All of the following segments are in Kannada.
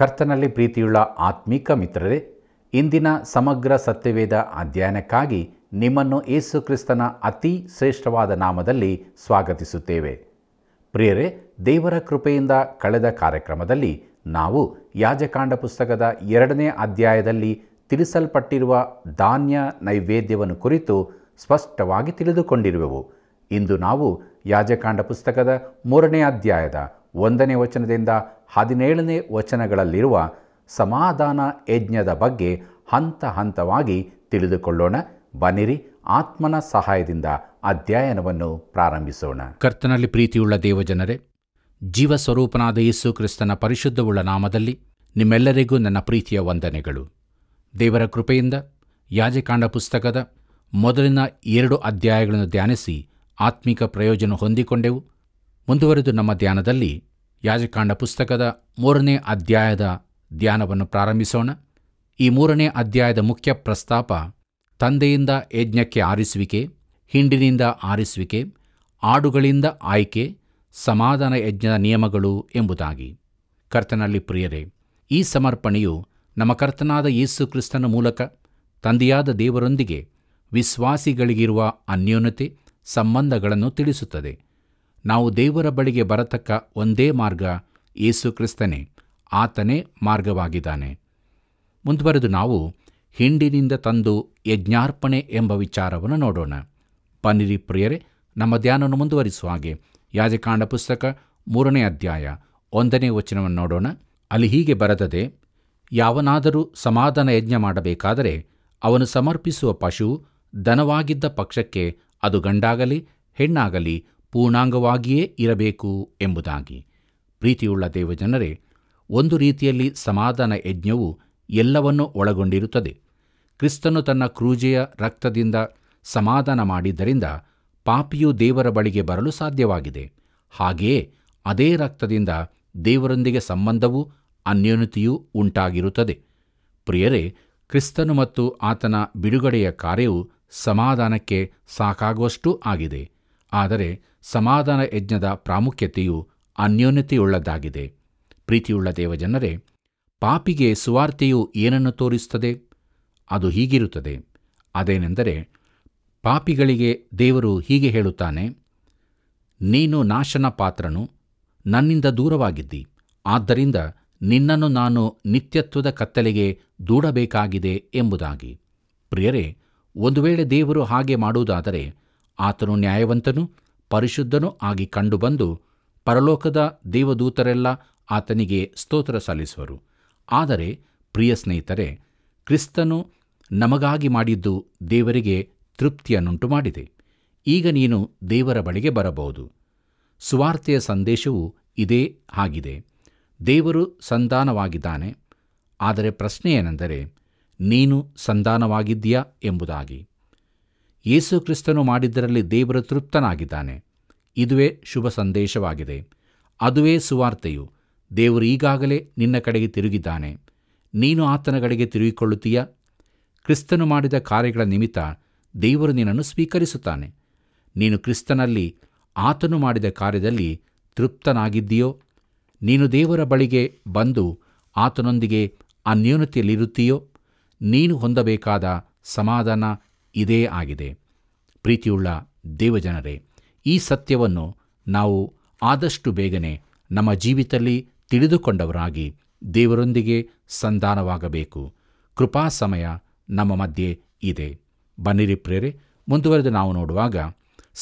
ಕರ್ತನಲ್ಲಿ ಪ್ರೀತಿಯುಳ್ಳ ಆತ್ಮೀಕ ಮಿತ್ರರೇ ಇಂದಿನ ಸಮಗ್ರ ಸತ್ಯವೇದ ಅಧ್ಯಯನಕ್ಕಾಗಿ ನಿಮ್ಮನ್ನು ಯೇಸು ಕ್ರಿಸ್ತನ ಅತಿ ಶ್ರೇಷ್ಠವಾದ ನಾಮದಲ್ಲಿ ಸ್ವಾಗತಿಸುತ್ತೇವೆ ಪ್ರಿಯರೇ ದೇವರ ಕೃಪೆಯಿಂದ ಕಳೆದ ಕಾರ್ಯಕ್ರಮದಲ್ಲಿ ನಾವು ಯಾಜಕಾಂಡ ಪುಸ್ತಕದ ಎರಡನೇ ಅಧ್ಯಾಯದಲ್ಲಿ ತಿಳಿಸಲ್ಪಟ್ಟಿರುವ ಧಾನ್ಯ ನೈವೇದ್ಯವನ್ನು ಕುರಿತು ಸ್ಪಷ್ಟವಾಗಿ ತಿಳಿದುಕೊಂಡಿರುವೆವು ಇಂದು ನಾವು ಯಾಜಕಾಂಡ ಪುಸ್ತಕದ ಮೂರನೇ ಅಧ್ಯಾಯದ ಒಂದನೇ ವಚನದಿಂದ ಹದಿನೇಳನೇ ವಚನಗಳಲ್ಲಿರುವ ಸಮಾಧಾನ ಯಜ್ಞದ ಬಗ್ಗೆ ಹಂತ ಹಂತವಾಗಿ ತಿಳಿದುಕೊಳ್ಳೋಣ ಬನ್ನಿರಿ ಆತ್ಮನ ಸಹಾಯದಿಂದ ಅಧ್ಯಯನವನ್ನು ಪ್ರಾರಂಭಿಸೋಣ ಕರ್ತನಲ್ಲಿ ಪ್ರೀತಿಯುಳ್ಳ ದೇವಜನರೇ ಜೀವ ಸ್ವರೂಪನಾದ ಯೇಸು ಕ್ರಿಸ್ತನ ಪರಿಶುದ್ಧವುಳ್ಳ ನಾಮದಲ್ಲಿ ನಿಮ್ಮೆಲ್ಲರಿಗೂ ನನ್ನ ಪ್ರೀತಿಯ ವಂದನೆಗಳು ದೇವರ ಕೃಪೆಯಿಂದ ಯಾಜಕಾಂಡ ಪುಸ್ತಕದ ಮೊದಲಿನ ಎರಡು ಅಧ್ಯಾಯಗಳನ್ನು ಧ್ಯಾನಿಸಿ ಆತ್ಮಿಕ ಪ್ರಯೋಜನ ಹೊಂದಿಕೊಂಡೆವು ಮುಂದುವರೆದು ನಮ್ಮ ಧ್ಯಾನದಲ್ಲಿ ಯಾಜಕಾಂಡ ಪುಸ್ತಕದ ಮೂರನೇ ಅಧ್ಯಾಯದ ಧ್ಯಾನವನ್ನು ಪ್ರಾರಂಭಿಸೋಣ ಈ ಮೂರನೇ ಅಧ್ಯಾಯದ ಮುಖ್ಯ ಪ್ರಸ್ತಾಪ ತಂದೆಯಿಂದ ಯಜ್ಞಕ್ಕೆ ಆರಿಸುವಿಕೆ ಹಿಂಡಿನಿಂದ ಆರಿಸುವಿಕೆ ಆಡುಗಳಿಂದ ಆಯ್ಕೆ ಸಮಾಧಾನ ಯಜ್ಞದ ನಿಯಮಗಳು ಎಂಬುದಾಗಿ ಕರ್ತನಲ್ಲಿ ಪ್ರಿಯರೇ ಈ ಸಮರ್ಪಣೆಯು ನಮ್ಮ ಕರ್ತನಾದ ಯೇಸು ಕ್ರಿಸ್ತನ ಮೂಲಕ ತಂದೆಯಾದ ದೇವರೊಂದಿಗೆ ವಿಶ್ವಾಸಿಗಳಿಗಿರುವ ಅನ್ಯೋನ್ಯತೆ ಸಂಬಂಧಗಳನ್ನು ತಿಳಿಸುತ್ತದೆ ನಾವು ದೇವರ ಬಳಿಗೆ ಬರತಕ್ಕ ಒಂದೇ ಮಾರ್ಗ ಏಸು ಕ್ರಿಸ್ತನೇ ಆತನೇ ಮಾರ್ಗವಾಗಿದ್ದಾನೆ ಮುಂದುವರೆದು ನಾವು ಹಿಂಡಿನಿಂದ ತಂದು ಯಜ್ಞಾರ್ಪಣೆ ಎಂಬ ವಿಚಾರವನ್ನು ನೋಡೋಣ ಬನ್ನಿರಿ ಪ್ರಿಯರೇ ನಮ್ಮ ಧ್ಯಾನವನ್ನು ಮುಂದುವರಿಸುವ ಹಾಗೆ ಯಾಜಕಾಂಡ ಪುಸ್ತಕ ಮೂರನೇ ಅಧ್ಯಾಯ ಒಂದನೇ ವಚನವನ್ನು ನೋಡೋಣ ಅಲ್ಲಿ ಹೀಗೆ ಬರದದೆ ಯಾವನಾದರೂ ಸಮಾಧಾನ ಯಜ್ಞ ಮಾಡಬೇಕಾದರೆ ಅವನು ಸಮರ್ಪಿಸುವ ಪಶು ದನವಾಗಿದ್ದ ಪಕ್ಷಕ್ಕೆ ಅದು ಗಂಡಾಗಲಿ ಹೆಣ್ಣಾಗಲಿ ಪೂರ್ಣಾಂಗವಾಗಿಯೇ ಇರಬೇಕು ಎಂಬುದಾಗಿ ಪ್ರೀತಿಯುಳ್ಳ ದೇವಜನರೇ ಒಂದು ರೀತಿಯಲ್ಲಿ ಸಮಾಧಾನ ಯಜ್ಞವು ಎಲ್ಲವನ್ನೂ ಒಳಗೊಂಡಿರುತ್ತದೆ ಕ್ರಿಸ್ತನು ತನ್ನ ಕ್ರೂಜೆಯ ರಕ್ತದಿಂದ ಸಮಾಧಾನ ಮಾಡಿದ್ದರಿಂದ ಪಾಪಿಯು ದೇವರ ಬಳಿಗೆ ಬರಲು ಸಾಧ್ಯವಾಗಿದೆ ಹಾಗೆಯೇ ಅದೇ ರಕ್ತದಿಂದ ದೇವರೊಂದಿಗೆ ಸಂಬಂಧವೂ ಅನ್ಯೋನ್ಯತೆಯೂ ಉಂಟಾಗಿರುತ್ತದೆ ಪ್ರಿಯರೇ ಕ್ರಿಸ್ತನು ಮತ್ತು ಆತನ ಬಿಡುಗಡೆಯ ಕಾರ್ಯವು ಸಮಾಧಾನಕ್ಕೆ ಸಾಕಾಗುವಷ್ಟೂ ಆಗಿದೆ ಆದರೆ ಸಮಾಧಾನ ಯಜ್ಞದ ಪ್ರಾಮುಖ್ಯತೆಯು ಅನ್ಯೋನ್ಯತೆಯುಳ್ಳದ್ದಾಗಿದೆ ಪ್ರೀತಿಯುಳ್ಳ ದೇವಜನರೇ ಪಾಪಿಗೆ ಸುವಾರ್ತೆಯು ಏನನ್ನು ತೋರಿಸುತ್ತದೆ ಅದು ಹೀಗಿರುತ್ತದೆ ಅದೇನೆಂದರೆ ಪಾಪಿಗಳಿಗೆ ದೇವರು ಹೀಗೆ ಹೇಳುತ್ತಾನೆ ನೀನು ನಾಶನ ಪಾತ್ರನು ನನ್ನಿಂದ ದೂರವಾಗಿದ್ದಿ ಆದ್ದರಿಂದ ನಿನ್ನನ್ನು ನಾನು ನಿತ್ಯತ್ವದ ಕತ್ತಲೆಗೆ ದೂಡಬೇಕಾಗಿದೆ ಎಂಬುದಾಗಿ ಪ್ರಿಯರೇ ಒಂದು ವೇಳೆ ದೇವರು ಹಾಗೆ ಮಾಡುವುದಾದರೆ ಆತನು ನ್ಯಾಯವಂತನು ಪರಿಶುದ್ಧನೂ ಆಗಿ ಕಂಡುಬಂದು ಪರಲೋಕದ ದೇವದೂತರೆಲ್ಲ ಆತನಿಗೆ ಸ್ತೋತ್ರ ಸಲ್ಲಿಸುವರು ಆದರೆ ಪ್ರಿಯ ಸ್ನೇಹಿತರೆ ಕ್ರಿಸ್ತನು ನಮಗಾಗಿ ಮಾಡಿದ್ದು ದೇವರಿಗೆ ತೃಪ್ತಿಯನ್ನುಂಟು ಮಾಡಿದೆ ಈಗ ನೀನು ದೇವರ ಬಳಿಗೆ ಬರಬಹುದು ಸುವಾರ್ತೆಯ ಸಂದೇಶವು ಇದೇ ಆಗಿದೆ ದೇವರು ಸಂಧಾನವಾಗಿದ್ದಾನೆ ಆದರೆ ಪ್ರಶ್ನೆಯೇನೆಂದರೆ ನೀನು ಸಂಧಾನವಾಗಿದ್ದೀಯಾ ಎಂಬುದಾಗಿ ಯೇಸು ಕ್ರಿಸ್ತನು ಮಾಡಿದ್ದರಲ್ಲಿ ದೇವರು ತೃಪ್ತನಾಗಿದ್ದಾನೆ ಇದುವೇ ಶುಭ ಸಂದೇಶವಾಗಿದೆ ಅದುವೇ ಸುವಾರ್ತೆಯು ದೇವರು ಈಗಾಗಲೇ ನಿನ್ನ ಕಡೆಗೆ ತಿರುಗಿದ್ದಾನೆ ನೀನು ಆತನ ಕಡೆಗೆ ತಿರುಗಿಕೊಳ್ಳುತ್ತೀಯ ಕ್ರಿಸ್ತನು ಮಾಡಿದ ಕಾರ್ಯಗಳ ನಿಮಿತ್ತ ದೇವರು ನಿನ್ನನ್ನು ಸ್ವೀಕರಿಸುತ್ತಾನೆ ನೀನು ಕ್ರಿಸ್ತನಲ್ಲಿ ಆತನು ಮಾಡಿದ ಕಾರ್ಯದಲ್ಲಿ ತೃಪ್ತನಾಗಿದ್ದೀಯೋ ನೀನು ದೇವರ ಬಳಿಗೆ ಬಂದು ಆತನೊಂದಿಗೆ ಅನ್ಯೂನತೆಯಲ್ಲಿರುತ್ತೀಯೋ ನೀನು ಹೊಂದಬೇಕಾದ ಸಮಾಧಾನ ಇದೇ ಆಗಿದೆ ಪ್ರೀತಿಯುಳ್ಳ ದೇವಜನರೇ ಈ ಸತ್ಯವನ್ನು ನಾವು ಆದಷ್ಟು ಬೇಗನೆ ನಮ್ಮ ಜೀವಿತದಲ್ಲಿ ತಿಳಿದುಕೊಂಡವರಾಗಿ ದೇವರೊಂದಿಗೆ ಸಂಧಾನವಾಗಬೇಕು ಕೃಪಾ ಸಮಯ ನಮ್ಮ ಮಧ್ಯೆ ಇದೆ ಬನ್ನಿರಿ ಪ್ರೇರೆ ಮುಂದುವರೆದು ನಾವು ನೋಡುವಾಗ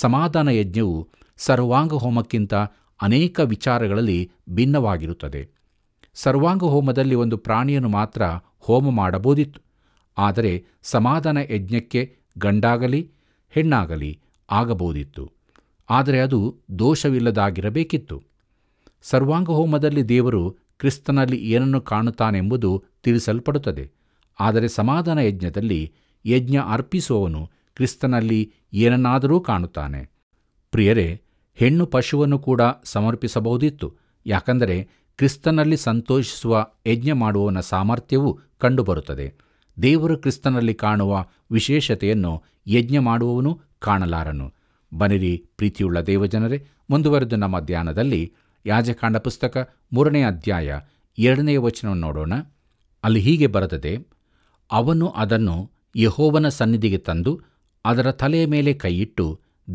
ಸಮಾಧಾನ ಯಜ್ಞವು ಸರ್ವಾಂಗ ಹೋಮಕ್ಕಿಂತ ಅನೇಕ ವಿಚಾರಗಳಲ್ಲಿ ಭಿನ್ನವಾಗಿರುತ್ತದೆ ಸರ್ವಾಂಗ ಹೋಮದಲ್ಲಿ ಒಂದು ಪ್ರಾಣಿಯನ್ನು ಮಾತ್ರ ಹೋಮ ಮಾಡಬಹುದಿತ್ತು ಆದರೆ ಸಮಾಧಾನ ಯಜ್ಞಕ್ಕೆ ಗಂಡಾಗಲಿ ಹೆಣ್ಣಾಗಲಿ ಆಗಬಹುದಿತ್ತು ಆದರೆ ಅದು ದೋಷವಿಲ್ಲದಾಗಿರಬೇಕಿತ್ತು ಸರ್ವಾಂಗಹೋಮದಲ್ಲಿ ದೇವರು ಕ್ರಿಸ್ತನಲ್ಲಿ ಏನನ್ನು ಕಾಣುತ್ತಾನೆಂಬುದು ತಿಳಿಸಲ್ಪಡುತ್ತದೆ ಆದರೆ ಸಮಾಧಾನ ಯಜ್ಞದಲ್ಲಿ ಯಜ್ಞ ಅರ್ಪಿಸುವವನು ಕ್ರಿಸ್ತನಲ್ಲಿ ಏನನ್ನಾದರೂ ಕಾಣುತ್ತಾನೆ ಪ್ರಿಯರೇ ಹೆಣ್ಣು ಪಶುವನ್ನು ಕೂಡ ಸಮರ್ಪಿಸಬಹುದಿತ್ತು ಯಾಕಂದರೆ ಕ್ರಿಸ್ತನಲ್ಲಿ ಸಂತೋಷಿಸುವ ಯಜ್ಞ ಮಾಡುವವನ ಸಾಮರ್ಥ್ಯವು ಕಂಡುಬರುತ್ತದೆ ದೇವರು ಕ್ರಿಸ್ತನಲ್ಲಿ ಕಾಣುವ ವಿಶೇಷತೆಯನ್ನು ಯಜ್ಞ ಮಾಡುವವನು ಕಾಣಲಾರನು ಬನಿರಿ ಪ್ರೀತಿಯುಳ್ಳ ದೇವಜನರೇ ಮುಂದುವರೆದು ನಮ್ಮ ಧ್ಯಾನದಲ್ಲಿ ಯಾಜಕಾಂಡ ಪುಸ್ತಕ ಮೂರನೇ ಅಧ್ಯಾಯ ಎರಡನೆಯ ವಚನವನ್ನು ನೋಡೋಣ ಅಲ್ಲಿ ಹೀಗೆ ಬರೆದದೆ ಅವನು ಅದನ್ನು ಯಹೋವನ ಸನ್ನಿಧಿಗೆ ತಂದು ಅದರ ತಲೆಯ ಮೇಲೆ ಕೈಯಿಟ್ಟು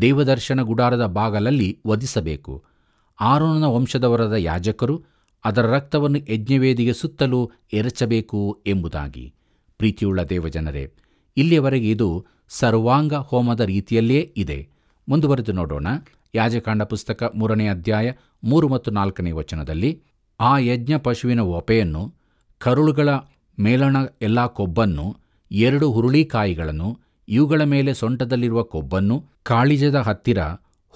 ದೇವದರ್ಶನ ಗುಡಾರದ ಬಾಗಲಲ್ಲಿ ವಧಿಸಬೇಕು ಆರೋನನ ವಂಶದವರದ ಯಾಜಕರು ಅದರ ರಕ್ತವನ್ನು ಯಜ್ಞವೇದಿಗೆ ಸುತ್ತಲೂ ಎರಚಬೇಕು ಎಂಬುದಾಗಿ ಪ್ರೀತಿಯುಳ್ಳ ದೇವಜನರೇ ಇಲ್ಲಿಯವರೆಗೆ ಇದು ಸರ್ವಾಂಗ ಹೋಮದ ರೀತಿಯಲ್ಲೇ ಇದೆ ಮುಂದುವರೆದು ನೋಡೋಣ ಯಾಜಕಾಂಡ ಪುಸ್ತಕ ಮೂರನೇ ಅಧ್ಯಾಯ ಮೂರು ಮತ್ತು ನಾಲ್ಕನೇ ವಚನದಲ್ಲಿ ಆ ಯಜ್ಞ ಪಶುವಿನ ಒಪೆಯನ್ನು ಕರುಳುಗಳ ಮೇಲಣ ಎಲ್ಲ ಕೊಬ್ಬನ್ನು ಎರಡು ಹುರುಳಿಕಾಯಿಗಳನ್ನು ಇವುಗಳ ಮೇಲೆ ಸೊಂಟದಲ್ಲಿರುವ ಕೊಬ್ಬನ್ನು ಕಾಳಿಜದ ಹತ್ತಿರ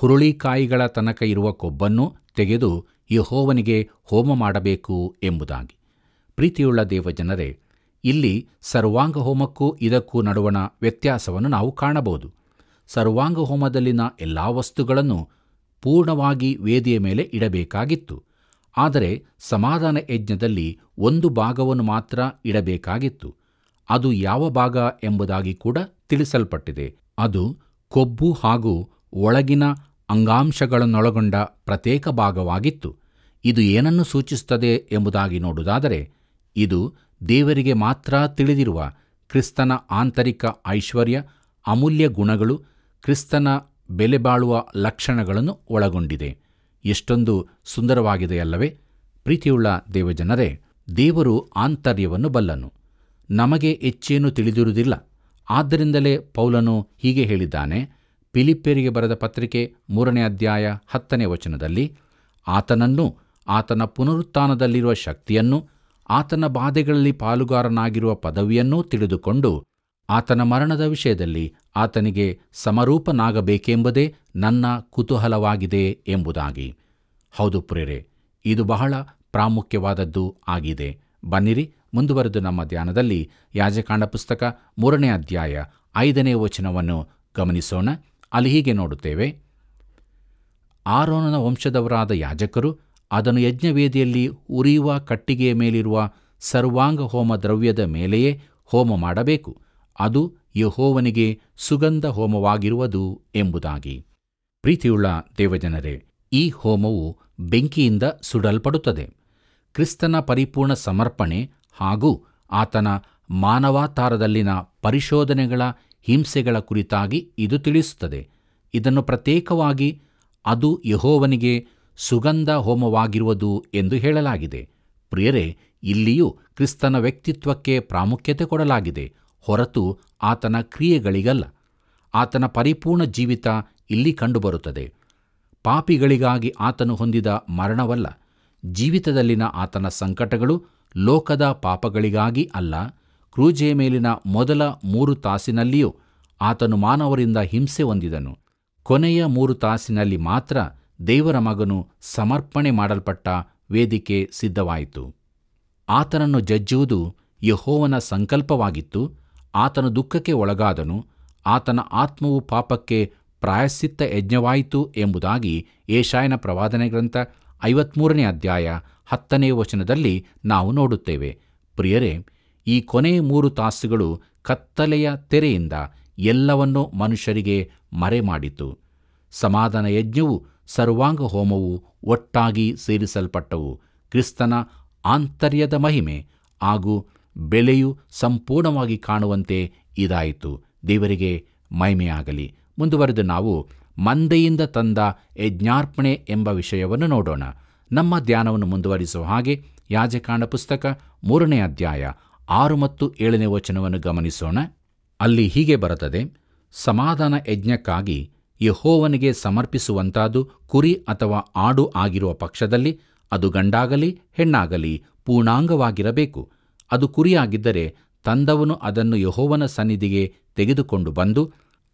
ಹುರುಳಿಕಾಯಿಗಳ ತನಕ ಇರುವ ಕೊಬ್ಬನ್ನು ತೆಗೆದು ಯಹೋವನಿಗೆ ಹೋಮ ಮಾಡಬೇಕು ಎಂಬುದಾಗಿ ಪ್ರೀತಿಯುಳ್ಳ ದೇವಜನರೇ ಇಲ್ಲಿ ಸರ್ವಾಂಗ ಹೋಮಕ್ಕೂ ಇದಕ್ಕೂ ನಡುವಣ ವ್ಯತ್ಯಾಸವನ್ನು ನಾವು ಕಾಣಬಹುದು ಸರ್ವಾಂಗ ಹೋಮದಲ್ಲಿನ ಎಲ್ಲ ವಸ್ತುಗಳನ್ನು ಪೂರ್ಣವಾಗಿ ವೇದಿಯ ಮೇಲೆ ಇಡಬೇಕಾಗಿತ್ತು ಆದರೆ ಸಮಾಧಾನ ಯಜ್ಞದಲ್ಲಿ ಒಂದು ಭಾಗವನ್ನು ಮಾತ್ರ ಇಡಬೇಕಾಗಿತ್ತು ಅದು ಯಾವ ಭಾಗ ಎಂಬುದಾಗಿ ಕೂಡ ತಿಳಿಸಲ್ಪಟ್ಟಿದೆ ಅದು ಕೊಬ್ಬು ಹಾಗೂ ಒಳಗಿನ ಅಂಗಾಂಶಗಳನ್ನೊಳಗೊಂಡ ಪ್ರತ್ಯೇಕ ಭಾಗವಾಗಿತ್ತು ಇದು ಏನನ್ನು ಸೂಚಿಸುತ್ತದೆ ಎಂಬುದಾಗಿ ನೋಡುವುದಾದರೆ ಇದು ದೇವರಿಗೆ ಮಾತ್ರ ತಿಳಿದಿರುವ ಕ್ರಿಸ್ತನ ಆಂತರಿಕ ಐಶ್ವರ್ಯ ಅಮೂಲ್ಯ ಗುಣಗಳು ಕ್ರಿಸ್ತನ ಬೆಲೆಬಾಳುವ ಲಕ್ಷಣಗಳನ್ನು ಒಳಗೊಂಡಿದೆ ಎಷ್ಟೊಂದು ಸುಂದರವಾಗಿದೆಯಲ್ಲವೇ ಪ್ರೀತಿಯುಳ್ಳ ದೇವಜನರೇ ದೇವರು ಆಂತರ್ಯವನ್ನು ಬಲ್ಲನು ನಮಗೆ ಹೆಚ್ಚೇನು ತಿಳಿದಿರುವುದಿಲ್ಲ ಆದ್ದರಿಂದಲೇ ಪೌಲನು ಹೀಗೆ ಹೇಳಿದ್ದಾನೆ ಪಿಲಿಪ್ಪೇರಿಗೆ ಬರೆದ ಪತ್ರಿಕೆ ಮೂರನೇ ಅಧ್ಯಾಯ ಹತ್ತನೇ ವಚನದಲ್ಲಿ ಆತನನ್ನು ಆತನ ಪುನರುತ್ಥಾನದಲ್ಲಿರುವ ಶಕ್ತಿಯನ್ನು ಆತನ ಬಾಧೆಗಳಲ್ಲಿ ಪಾಲುಗಾರನಾಗಿರುವ ಪದವಿಯನ್ನೂ ತಿಳಿದುಕೊಂಡು ಆತನ ಮರಣದ ವಿಷಯದಲ್ಲಿ ಆತನಿಗೆ ಸಮರೂಪನಾಗಬೇಕೆಂಬುದೇ ನನ್ನ ಕುತೂಹಲವಾಗಿದೆ ಎಂಬುದಾಗಿ ಹೌದು ಪ್ರೇರೆ ಇದು ಬಹಳ ಪ್ರಾಮುಖ್ಯವಾದದ್ದು ಆಗಿದೆ ಬನ್ನಿರಿ ಮುಂದುವರೆದು ನಮ್ಮ ಧ್ಯಾನದಲ್ಲಿ ಯಾಜಕಾಂಡ ಪುಸ್ತಕ ಮೂರನೇ ಅಧ್ಯಾಯ ಐದನೇ ವಚನವನ್ನು ಗಮನಿಸೋಣ ಅಲ್ಲಿ ಹೀಗೆ ನೋಡುತ್ತೇವೆ ಆರೋನನ ವಂಶದವರಾದ ಯಾಜಕರು ಅದನ್ನು ಯಜ್ಞವೇದಿಯಲ್ಲಿ ಉರಿಯುವ ಕಟ್ಟಿಗೆಯ ಮೇಲಿರುವ ಸರ್ವಾಂಗ ಹೋಮ ದ್ರವ್ಯದ ಮೇಲೆಯೇ ಹೋಮ ಮಾಡಬೇಕು ಅದು ಯಹೋವನಿಗೆ ಸುಗಂಧ ಹೋಮವಾಗಿರುವುದು ಎಂಬುದಾಗಿ ಪ್ರೀತಿಯುಳ್ಳ ದೇವಜನರೇ ಈ ಹೋಮವು ಬೆಂಕಿಯಿಂದ ಸುಡಲ್ಪಡುತ್ತದೆ ಕ್ರಿಸ್ತನ ಪರಿಪೂರ್ಣ ಸಮರ್ಪಣೆ ಹಾಗೂ ಆತನ ಮಾನವಾತಾರದಲ್ಲಿನ ಪರಿಶೋಧನೆಗಳ ಹಿಂಸೆಗಳ ಕುರಿತಾಗಿ ಇದು ತಿಳಿಸುತ್ತದೆ ಇದನ್ನು ಪ್ರತ್ಯೇಕವಾಗಿ ಅದು ಯಹೋವನಿಗೆ ಸುಗಂಧ ಹೋಮವಾಗಿರುವುದು ಎಂದು ಹೇಳಲಾಗಿದೆ ಪ್ರಿಯರೇ ಇಲ್ಲಿಯೂ ಕ್ರಿಸ್ತನ ವ್ಯಕ್ತಿತ್ವಕ್ಕೆ ಪ್ರಾಮುಖ್ಯತೆ ಕೊಡಲಾಗಿದೆ ಹೊರತು ಆತನ ಕ್ರಿಯೆಗಳಿಗಲ್ಲ ಆತನ ಪರಿಪೂರ್ಣ ಜೀವಿತ ಇಲ್ಲಿ ಕಂಡುಬರುತ್ತದೆ ಪಾಪಿಗಳಿಗಾಗಿ ಆತನು ಹೊಂದಿದ ಮರಣವಲ್ಲ ಜೀವಿತದಲ್ಲಿನ ಆತನ ಸಂಕಟಗಳು ಲೋಕದ ಪಾಪಗಳಿಗಾಗಿ ಅಲ್ಲ ಕ್ರೂಜೆಯ ಮೇಲಿನ ಮೊದಲ ಮೂರು ತಾಸಿನಲ್ಲಿಯೂ ಆತನು ಮಾನವರಿಂದ ಹಿಂಸೆ ಹೊಂದಿದನು ಕೊನೆಯ ಮೂರು ತಾಸಿನಲ್ಲಿ ಮಾತ್ರ ದೇವರ ಮಗನು ಸಮರ್ಪಣೆ ಮಾಡಲ್ಪಟ್ಟ ವೇದಿಕೆ ಸಿದ್ಧವಾಯಿತು ಆತನನ್ನು ಜಜ್ಜುವುದು ಯಹೋವನ ಸಂಕಲ್ಪವಾಗಿತ್ತು ಆತನು ದುಃಖಕ್ಕೆ ಒಳಗಾದನು ಆತನ ಆತ್ಮವು ಪಾಪಕ್ಕೆ ಪ್ರಾಯಶ್ಚಿತ್ತ ಯಜ್ಞವಾಯಿತು ಎಂಬುದಾಗಿ ಏಷಾಯನ ಪ್ರವಾದನೆ ಗ್ರಂಥ ಐವತ್ಮೂರನೇ ಅಧ್ಯಾಯ ಹತ್ತನೇ ವಚನದಲ್ಲಿ ನಾವು ನೋಡುತ್ತೇವೆ ಪ್ರಿಯರೇ ಈ ಕೊನೆಯ ಮೂರು ತಾಸುಗಳು ಕತ್ತಲೆಯ ತೆರೆಯಿಂದ ಎಲ್ಲವನ್ನೂ ಮನುಷ್ಯರಿಗೆ ಮರೆ ಮಾಡಿತು ಸಮಾಧಾನ ಯಜ್ಞವು ಸರ್ವಾಂಗ ಹೋಮವು ಒಟ್ಟಾಗಿ ಸೇರಿಸಲ್ಪಟ್ಟವು ಕ್ರಿಸ್ತನ ಆಂತರ್ಯದ ಮಹಿಮೆ ಹಾಗೂ ಬೆಲೆಯು ಸಂಪೂರ್ಣವಾಗಿ ಕಾಣುವಂತೆ ಇದಾಯಿತು ದೇವರಿಗೆ ಮಹಿಮೆಯಾಗಲಿ ಮುಂದುವರೆದು ನಾವು ಮಂದೆಯಿಂದ ತಂದ ಯಜ್ಞಾರ್ಪಣೆ ಎಂಬ ವಿಷಯವನ್ನು ನೋಡೋಣ ನಮ್ಮ ಧ್ಯಾನವನ್ನು ಮುಂದುವರಿಸುವ ಹಾಗೆ ಯಾಜಕಾಂಡ ಪುಸ್ತಕ ಮೂರನೇ ಅಧ್ಯಾಯ ಆರು ಮತ್ತು ಏಳನೇ ವಚನವನ್ನು ಗಮನಿಸೋಣ ಅಲ್ಲಿ ಹೀಗೆ ಬರುತ್ತದೆ ಸಮಾಧಾನ ಯಜ್ಞಕ್ಕಾಗಿ ಯಹೋವನಿಗೆ ಸಮರ್ಪಿಸುವಂತಾದು ಕುರಿ ಅಥವಾ ಆಡು ಆಗಿರುವ ಪಕ್ಷದಲ್ಲಿ ಅದು ಗಂಡಾಗಲಿ ಹೆಣ್ಣಾಗಲಿ ಪೂರ್ಣಾಂಗವಾಗಿರಬೇಕು ಅದು ಕುರಿಯಾಗಿದ್ದರೆ ತಂದವನು ಅದನ್ನು ಯಹೋವನ ಸನ್ನಿಧಿಗೆ ತೆಗೆದುಕೊಂಡು ಬಂದು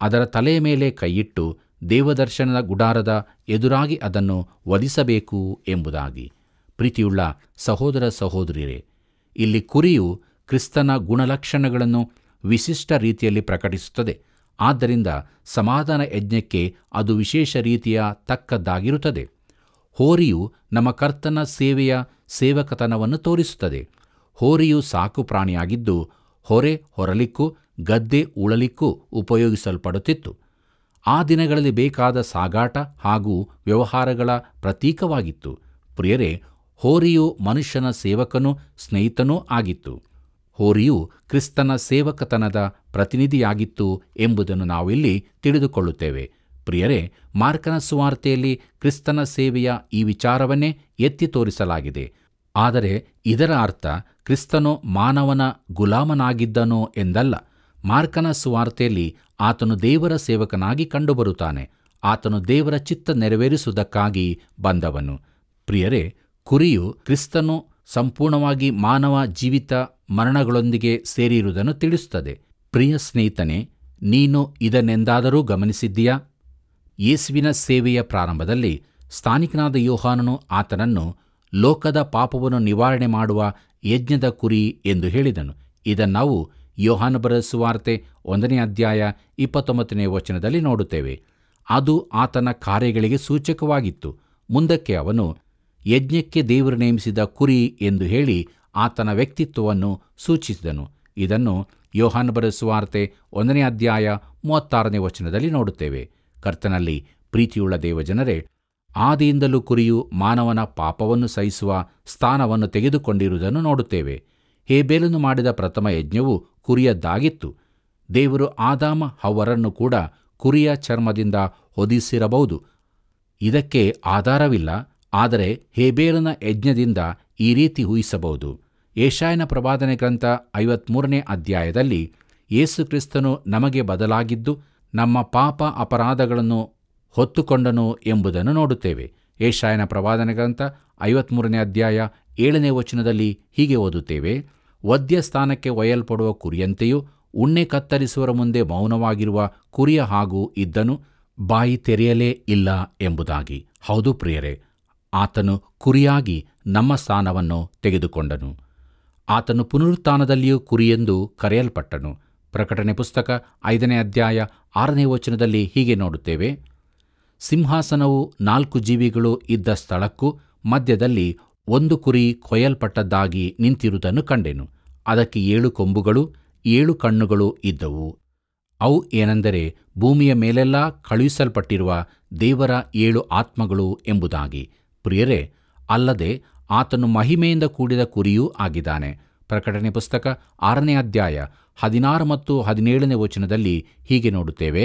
ಅದರ ತಲೆಯ ಮೇಲೆ ಕೈಯಿಟ್ಟು ದೇವದರ್ಶನದ ಗುಡಾರದ ಎದುರಾಗಿ ಅದನ್ನು ವಧಿಸಬೇಕು ಎಂಬುದಾಗಿ ಪ್ರೀತಿಯುಳ್ಳ ಸಹೋದರ ಸಹೋದರಿರೇ ಇಲ್ಲಿ ಕುರಿಯು ಕ್ರಿಸ್ತನ ಗುಣಲಕ್ಷಣಗಳನ್ನು ವಿಶಿಷ್ಟ ರೀತಿಯಲ್ಲಿ ಪ್ರಕಟಿಸುತ್ತದೆ ಆದ್ದರಿಂದ ಸಮಾಧಾನ ಯಜ್ಞಕ್ಕೆ ಅದು ವಿಶೇಷ ರೀತಿಯ ತಕ್ಕದ್ದಾಗಿರುತ್ತದೆ ಹೋರಿಯು ನಮ್ಮ ಕರ್ತನ ಸೇವೆಯ ಸೇವಕತನವನ್ನು ತೋರಿಸುತ್ತದೆ ಹೋರಿಯು ಸಾಕು ಪ್ರಾಣಿಯಾಗಿದ್ದು ಹೊರೆ ಹೊರಲಿಕ್ಕೂ ಗದ್ದೆ ಉಳಲಿಕ್ಕೂ ಉಪಯೋಗಿಸಲ್ಪಡುತ್ತಿತ್ತು ಆ ದಿನಗಳಲ್ಲಿ ಬೇಕಾದ ಸಾಗಾಟ ಹಾಗೂ ವ್ಯವಹಾರಗಳ ಪ್ರತೀಕವಾಗಿತ್ತು ಪ್ರಿಯರೇ ಹೋರಿಯು ಮನುಷ್ಯನ ಸೇವಕನೂ ಸ್ನೇಹಿತನೂ ಆಗಿತ್ತು ಹೋರಿಯು ಕ್ರಿಸ್ತನ ಸೇವಕತನದ ಪ್ರತಿನಿಧಿಯಾಗಿತ್ತು ಎಂಬುದನ್ನು ನಾವಿಲ್ಲಿ ತಿಳಿದುಕೊಳ್ಳುತ್ತೇವೆ ಪ್ರಿಯರೇ ಮಾರ್ಕನ ಸುವಾರ್ತೆಯಲ್ಲಿ ಕ್ರಿಸ್ತನ ಸೇವೆಯ ಈ ವಿಚಾರವನ್ನೇ ಎತ್ತಿ ತೋರಿಸಲಾಗಿದೆ ಆದರೆ ಇದರ ಅರ್ಥ ಕ್ರಿಸ್ತನೋ ಮಾನವನ ಗುಲಾಮನಾಗಿದ್ದನೋ ಎಂದಲ್ಲ ಮಾರ್ಕನ ಸುವಾರ್ತೆಯಲ್ಲಿ ಆತನು ದೇವರ ಸೇವಕನಾಗಿ ಕಂಡುಬರುತ್ತಾನೆ ಆತನು ದೇವರ ಚಿತ್ತ ನೆರವೇರಿಸುವುದಕ್ಕಾಗಿ ಬಂದವನು ಪ್ರಿಯರೇ ಕುರಿಯು ಕ್ರಿಸ್ತನು ಸಂಪೂರ್ಣವಾಗಿ ಮಾನವ ಜೀವಿತ ಮರಣಗಳೊಂದಿಗೆ ಸೇರಿರುವುದನ್ನು ತಿಳಿಸುತ್ತದೆ ಪ್ರಿಯ ಸ್ನೇಹಿತನೇ ನೀನು ಇದನ್ನೆಂದಾದರೂ ಗಮನಿಸಿದ್ದೀಯಾ ಯೇಸುವಿನ ಸೇವೆಯ ಪ್ರಾರಂಭದಲ್ಲಿ ಸ್ಥಾನಿಕನಾದ ಯೋಹಾನನು ಆತನನ್ನು ಲೋಕದ ಪಾಪವನ್ನು ನಿವಾರಣೆ ಮಾಡುವ ಯಜ್ಞದ ಕುರಿ ಎಂದು ಹೇಳಿದನು ಇದನ್ನಾವು ಯೋಹಾನ ಬರೆಸುವಾರ್ತೆ ಒಂದನೇ ಅಧ್ಯಾಯ ಇಪ್ಪತ್ತೊಂಬತ್ತನೇ ವಚನದಲ್ಲಿ ನೋಡುತ್ತೇವೆ ಅದು ಆತನ ಕಾರ್ಯಗಳಿಗೆ ಸೂಚಕವಾಗಿತ್ತು ಮುಂದಕ್ಕೆ ಅವನು ಯಜ್ಞಕ್ಕೆ ದೇವರು ನೇಮಿಸಿದ ಕುರಿ ಎಂದು ಹೇಳಿ ಆತನ ವ್ಯಕ್ತಿತ್ವವನ್ನು ಸೂಚಿಸಿದನು ಇದನ್ನು ಯೋಹಾನ್ ಬರೆಸುವಾರ್ತೆ ಒಂದನೇ ಅಧ್ಯಾಯ ಮೂವತ್ತಾರನೇ ವಚನದಲ್ಲಿ ನೋಡುತ್ತೇವೆ ಕರ್ತನಲ್ಲಿ ಪ್ರೀತಿಯುಳ್ಳ ದೇವಜನರೇ ಆದಿಯಿಂದಲೂ ಕುರಿಯು ಮಾನವನ ಪಾಪವನ್ನು ಸಹಿಸುವ ಸ್ಥಾನವನ್ನು ತೆಗೆದುಕೊಂಡಿರುವುದನ್ನು ನೋಡುತ್ತೇವೆ ಹೇಬೇಲನ್ನು ಮಾಡಿದ ಪ್ರಥಮ ಯಜ್ಞವು ಕುರಿಯದ್ದಾಗಿತ್ತು ದೇವರು ಆದಾಮ ಹವರನ್ನು ಕೂಡ ಕುರಿಯ ಚರ್ಮದಿಂದ ಹೊದಿಸಿರಬಹುದು ಇದಕ್ಕೆ ಆಧಾರವಿಲ್ಲ ಆದರೆ ಹೇಬೇರನ ಯಜ್ಞದಿಂದ ಈ ರೀತಿ ಊಹಿಸಬಹುದು ಏಷಾಯನ ಪ್ರವಾದನೆ ಗ್ರಂಥ ಐವತ್ಮೂರನೇ ಅಧ್ಯಾಯದಲ್ಲಿ ಕ್ರಿಸ್ತನು ನಮಗೆ ಬದಲಾಗಿದ್ದು ನಮ್ಮ ಪಾಪ ಅಪರಾಧಗಳನ್ನು ಹೊತ್ತುಕೊಂಡನು ಎಂಬುದನ್ನು ನೋಡುತ್ತೇವೆ ಏಷಾಯನ ಪ್ರವಾದನೆ ಗ್ರಂಥ ಐವತ್ಮೂರನೇ ಅಧ್ಯಾಯ ಏಳನೇ ವಚನದಲ್ಲಿ ಹೀಗೆ ಓದುತ್ತೇವೆ ವದ್ಯ ಸ್ಥಾನಕ್ಕೆ ಒಯ್ಯಲ್ಪಡುವ ಕುರಿಯಂತೆಯೂ ಉಣ್ಣೆ ಕತ್ತರಿಸುವರ ಮುಂದೆ ಮೌನವಾಗಿರುವ ಕುರಿಯ ಹಾಗೂ ಇದ್ದನು ಬಾಯಿ ತೆರೆಯಲೇ ಇಲ್ಲ ಎಂಬುದಾಗಿ ಹೌದು ಪ್ರಿಯರೇ ಆತನು ಕುರಿಯಾಗಿ ನಮ್ಮ ಸ್ಥಾನವನ್ನು ತೆಗೆದುಕೊಂಡನು ಆತನು ಪುನರುತ್ಥಾನದಲ್ಲಿಯೂ ಕುರಿಯೆಂದು ಕರೆಯಲ್ಪಟ್ಟನು ಪ್ರಕಟಣೆ ಪುಸ್ತಕ ಐದನೇ ಅಧ್ಯಾಯ ಆರನೇ ವಚನದಲ್ಲಿ ಹೀಗೆ ನೋಡುತ್ತೇವೆ ಸಿಂಹಾಸನವು ನಾಲ್ಕು ಜೀವಿಗಳು ಇದ್ದ ಸ್ಥಳಕ್ಕೂ ಮಧ್ಯದಲ್ಲಿ ಒಂದು ಕುರಿ ಕೊಯ್ಯಲ್ಪಟ್ಟದ್ದಾಗಿ ನಿಂತಿರುವುದನ್ನು ಕಂಡೆನು ಅದಕ್ಕೆ ಏಳು ಕೊಂಬುಗಳು ಏಳು ಕಣ್ಣುಗಳು ಇದ್ದವು ಅವು ಏನೆಂದರೆ ಭೂಮಿಯ ಮೇಲೆಲ್ಲಾ ಕಳುಹಿಸಲ್ಪಟ್ಟಿರುವ ದೇವರ ಏಳು ಆತ್ಮಗಳು ಎಂಬುದಾಗಿ ಪ್ರಿಯರೇ ಅಲ್ಲದೆ ಆತನು ಮಹಿಮೆಯಿಂದ ಕೂಡಿದ ಕುರಿಯೂ ಆಗಿದ್ದಾನೆ ಪ್ರಕಟಣೆ ಪುಸ್ತಕ ಆರನೇ ಅಧ್ಯಾಯ ಹದಿನಾರು ಮತ್ತು ಹದಿನೇಳನೇ ವಚನದಲ್ಲಿ ಹೀಗೆ ನೋಡುತ್ತೇವೆ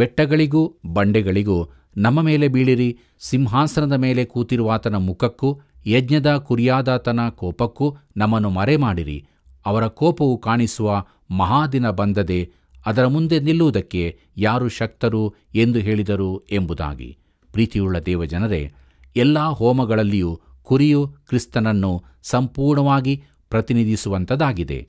ಬೆಟ್ಟಗಳಿಗೂ ಬಂಡೆಗಳಿಗೂ ನಮ್ಮ ಮೇಲೆ ಬೀಳಿರಿ ಸಿಂಹಾಸನದ ಮೇಲೆ ಕೂತಿರುವಾತನ ಮುಖಕ್ಕೂ ಯಜ್ಞದ ಕುರಿಯಾದಾತನ ಕೋಪಕ್ಕೂ ನಮ್ಮನ್ನು ಮರೆ ಮಾಡಿರಿ ಅವರ ಕೋಪವು ಕಾಣಿಸುವ ಮಹಾದಿನ ಬಂದದೆ ಅದರ ಮುಂದೆ ನಿಲ್ಲುವುದಕ್ಕೆ ಯಾರು ಶಕ್ತರು ಎಂದು ಹೇಳಿದರು ಎಂಬುದಾಗಿ ಪ್ರೀತಿಯುಳ್ಳ ದೇವಜನರೇ ಎಲ್ಲಾ ಹೋಮಗಳಲ್ಲಿಯೂ ಕುರಿಯು ಕ್ರಿಸ್ತನನ್ನು ಸಂಪೂರ್ಣವಾಗಿ ಪ್ರತಿನಿಧಿಸುವಂಥದ್ದಾಗಿದೆ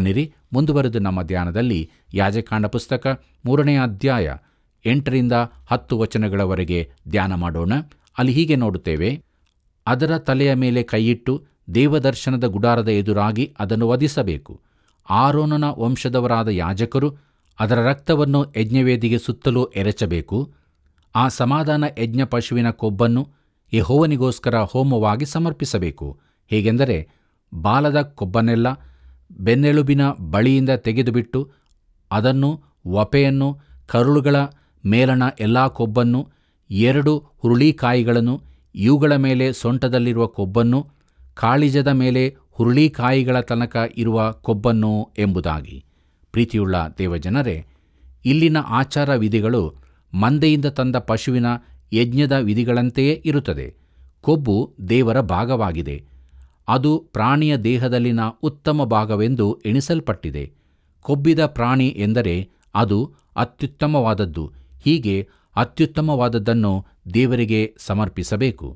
ಬನ್ನಿರಿ ಮುಂದುವರೆದು ನಮ್ಮ ಧ್ಯಾನದಲ್ಲಿ ಯಾಜಕಾಂಡ ಪುಸ್ತಕ ಮೂರನೇ ಅಧ್ಯಾಯ ಎಂಟರಿಂದ ಹತ್ತು ವಚನಗಳವರೆಗೆ ಧ್ಯಾನ ಮಾಡೋಣ ಅಲ್ಲಿ ಹೀಗೆ ನೋಡುತ್ತೇವೆ ಅದರ ತಲೆಯ ಮೇಲೆ ಕೈಯಿಟ್ಟು ದೇವದರ್ಶನದ ಗುಡಾರದ ಎದುರಾಗಿ ಅದನ್ನು ವಧಿಸಬೇಕು ಆರೋನನ ವಂಶದವರಾದ ಯಾಜಕರು ಅದರ ರಕ್ತವನ್ನು ಯಜ್ಞವೇದಿಗೆ ಸುತ್ತಲೂ ಎರಚಬೇಕು ಆ ಸಮಾಧಾನ ಯಜ್ಞ ಪಶುವಿನ ಕೊಬ್ಬನ್ನು ಯಹೋವನಿಗೋಸ್ಕರ ಹೋಮವಾಗಿ ಸಮರ್ಪಿಸಬೇಕು ಹೇಗೆಂದರೆ ಬಾಲದ ಕೊಬ್ಬನೆಲ್ಲ ಬೆನ್ನೆಲುಬಿನ ಬಳಿಯಿಂದ ತೆಗೆದುಬಿಟ್ಟು ಅದನ್ನು ವಪೆಯನ್ನು ಕರುಳುಗಳ ಮೇಲಣ ಎಲ್ಲಾ ಕೊಬ್ಬನ್ನು ಎರಡು ಹುರುಳಿಕಾಯಿಗಳನ್ನು ಇವುಗಳ ಮೇಲೆ ಸೊಂಟದಲ್ಲಿರುವ ಕೊಬ್ಬನ್ನು ಕಾಳಿಜದ ಮೇಲೆ ಹುರುಳಿಕಾಯಿಗಳ ತನಕ ಇರುವ ಕೊಬ್ಬನ್ನು ಎಂಬುದಾಗಿ ಪ್ರೀತಿಯುಳ್ಳ ದೇವಜನರೇ ಇಲ್ಲಿನ ಆಚಾರ ವಿಧಿಗಳು ಮಂದೆಯಿಂದ ತಂದ ಪಶುವಿನ ಯಜ್ಞದ ವಿಧಿಗಳಂತೆಯೇ ಇರುತ್ತದೆ ಕೊಬ್ಬು ದೇವರ ಭಾಗವಾಗಿದೆ ಅದು ಪ್ರಾಣಿಯ ದೇಹದಲ್ಲಿನ ಉತ್ತಮ ಭಾಗವೆಂದು ಎಣಿಸಲ್ಪಟ್ಟಿದೆ ಕೊಬ್ಬಿದ ಪ್ರಾಣಿ ಎಂದರೆ ಅದು ಅತ್ಯುತ್ತಮವಾದದ್ದು ಹೀಗೆ ಅತ್ಯುತ್ತಮವಾದದ್ದನ್ನು ದೇವರಿಗೆ ಸಮರ್ಪಿಸಬೇಕು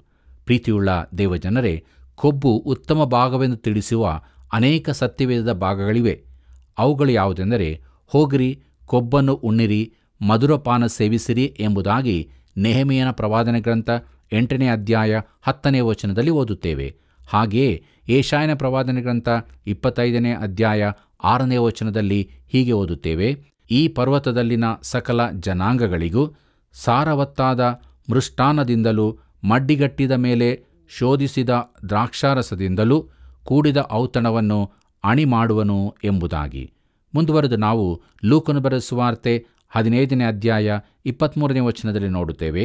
ಪ್ರೀತಿಯುಳ್ಳ ದೇವಜನರೇ ಕೊಬ್ಬು ಉತ್ತಮ ಭಾಗವೆಂದು ತಿಳಿಸುವ ಅನೇಕ ಸತ್ಯವೇದ ಭಾಗಗಳಿವೆ ಅವುಗಳು ಯಾವುದೆಂದರೆ ಹೋಗಿರಿ ಕೊಬ್ಬನ್ನು ಉಣ್ಣಿರಿ ಮಧುರಪಾನ ಸೇವಿಸಿರಿ ಎಂಬುದಾಗಿ ನೆಹಮಿಯನ ಪ್ರವಾದನೆ ಗ್ರಂಥ ಎಂಟನೇ ಅಧ್ಯಾಯ ಹತ್ತನೇ ವಚನದಲ್ಲಿ ಓದುತ್ತೇವೆ ಹಾಗೆಯೇ ಏಷಾಯನ ಪ್ರವಾದನೆ ಗ್ರಂಥ ಇಪ್ಪತ್ತೈದನೇ ಅಧ್ಯಾಯ ಆರನೇ ವಚನದಲ್ಲಿ ಹೀಗೆ ಓದುತ್ತೇವೆ ಈ ಪರ್ವತದಲ್ಲಿನ ಸಕಲ ಜನಾಂಗಗಳಿಗೂ ಸಾರವತ್ತಾದ ಮೃಷ್ಟಾನದಿಂದಲೂ ಮಡ್ಡಿಗಟ್ಟಿದ ಮೇಲೆ ಶೋಧಿಸಿದ ದ್ರಾಕ್ಷಾರಸದಿಂದಲೂ ಕೂಡಿದ ಔತಣವನ್ನು ಅಣಿ ಮಾಡುವನು ಎಂಬುದಾಗಿ ಮುಂದುವರೆದು ನಾವು ಲೂಕನು ಬರೆಸುವಾರ್ತೆ ಹದಿನೈದನೇ ಅಧ್ಯಾಯ ಇಪ್ಪತ್ತ್ಮೂರನೇ ವಚನದಲ್ಲಿ ನೋಡುತ್ತೇವೆ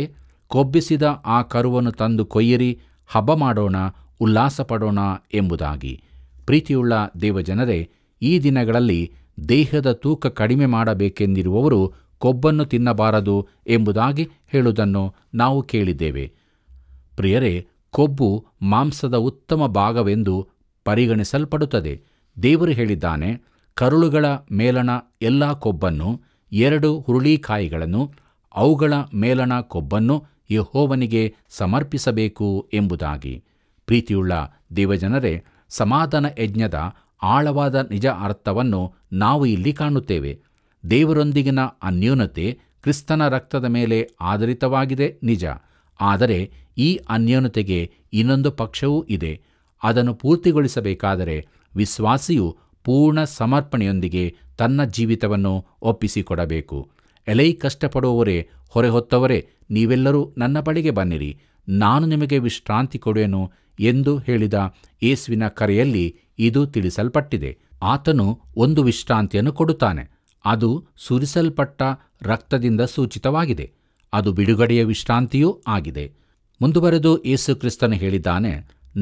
ಕೊಬ್ಬಿಸಿದ ಆ ಕರುವನ್ನು ತಂದು ಕೊಯ್ಯಿರಿ ಹಬ್ಬ ಮಾಡೋಣ ಉಲ್ಲಾಸ ಪಡೋಣ ಎಂಬುದಾಗಿ ಪ್ರೀತಿಯುಳ್ಳ ದೇವಜನರೇ ಈ ದಿನಗಳಲ್ಲಿ ದೇಹದ ತೂಕ ಕಡಿಮೆ ಮಾಡಬೇಕೆಂದಿರುವವರು ಕೊಬ್ಬನ್ನು ತಿನ್ನಬಾರದು ಎಂಬುದಾಗಿ ಹೇಳುವುದನ್ನು ನಾವು ಕೇಳಿದ್ದೇವೆ ಪ್ರಿಯರೇ ಕೊಬ್ಬು ಮಾಂಸದ ಉತ್ತಮ ಭಾಗವೆಂದು ಪರಿಗಣಿಸಲ್ಪಡುತ್ತದೆ ದೇವರು ಹೇಳಿದ್ದಾನೆ ಕರುಳುಗಳ ಮೇಲಣ ಎಲ್ಲ ಕೊಬ್ಬನ್ನು ಎರಡು ಹುರುಳಿಕಾಯಿಗಳನ್ನು ಅವುಗಳ ಮೇಲಣ ಕೊಬ್ಬನ್ನು ಯಹೋವನಿಗೆ ಸಮರ್ಪಿಸಬೇಕು ಎಂಬುದಾಗಿ ಪ್ರೀತಿಯುಳ್ಳ ದೇವಜನರೇ ಸಮಾಧಾನ ಯಜ್ಞದ ಆಳವಾದ ನಿಜ ಅರ್ಥವನ್ನು ನಾವು ಇಲ್ಲಿ ಕಾಣುತ್ತೇವೆ ದೇವರೊಂದಿಗಿನ ಅನ್ಯೂನತೆ ಕ್ರಿಸ್ತನ ರಕ್ತದ ಮೇಲೆ ಆಧಾರಿತವಾಗಿದೆ ನಿಜ ಆದರೆ ಈ ಅನ್ಯೂನತೆಗೆ ಇನ್ನೊಂದು ಪಕ್ಷವೂ ಇದೆ ಅದನ್ನು ಪೂರ್ತಿಗೊಳಿಸಬೇಕಾದರೆ ವಿಶ್ವಾಸಿಯು ಪೂರ್ಣ ಸಮರ್ಪಣೆಯೊಂದಿಗೆ ತನ್ನ ಜೀವಿತವನ್ನು ಒಪ್ಪಿಸಿಕೊಡಬೇಕು ಎಲೈ ಕಷ್ಟಪಡುವವರೇ ಹೊರೆ ಹೊತ್ತವರೇ ನೀವೆಲ್ಲರೂ ನನ್ನ ಬಳಿಗೆ ಬನ್ನಿರಿ ನಾನು ನಿಮಗೆ ವಿಶ್ರಾಂತಿ ಕೊಡುವೆನು ಎಂದು ಹೇಳಿದ ಏಸುವಿನ ಕರೆಯಲ್ಲಿ ಇದು ತಿಳಿಸಲ್ಪಟ್ಟಿದೆ ಆತನು ಒಂದು ವಿಶ್ರಾಂತಿಯನ್ನು ಕೊಡುತ್ತಾನೆ ಅದು ಸುರಿಸಲ್ಪಟ್ಟ ರಕ್ತದಿಂದ ಸೂಚಿತವಾಗಿದೆ ಅದು ಬಿಡುಗಡೆಯ ವಿಶ್ರಾಂತಿಯೂ ಆಗಿದೆ ಮುಂದುವರೆದು ಯೇಸು ಕ್ರಿಸ್ತನು ಹೇಳಿದ್ದಾನೆ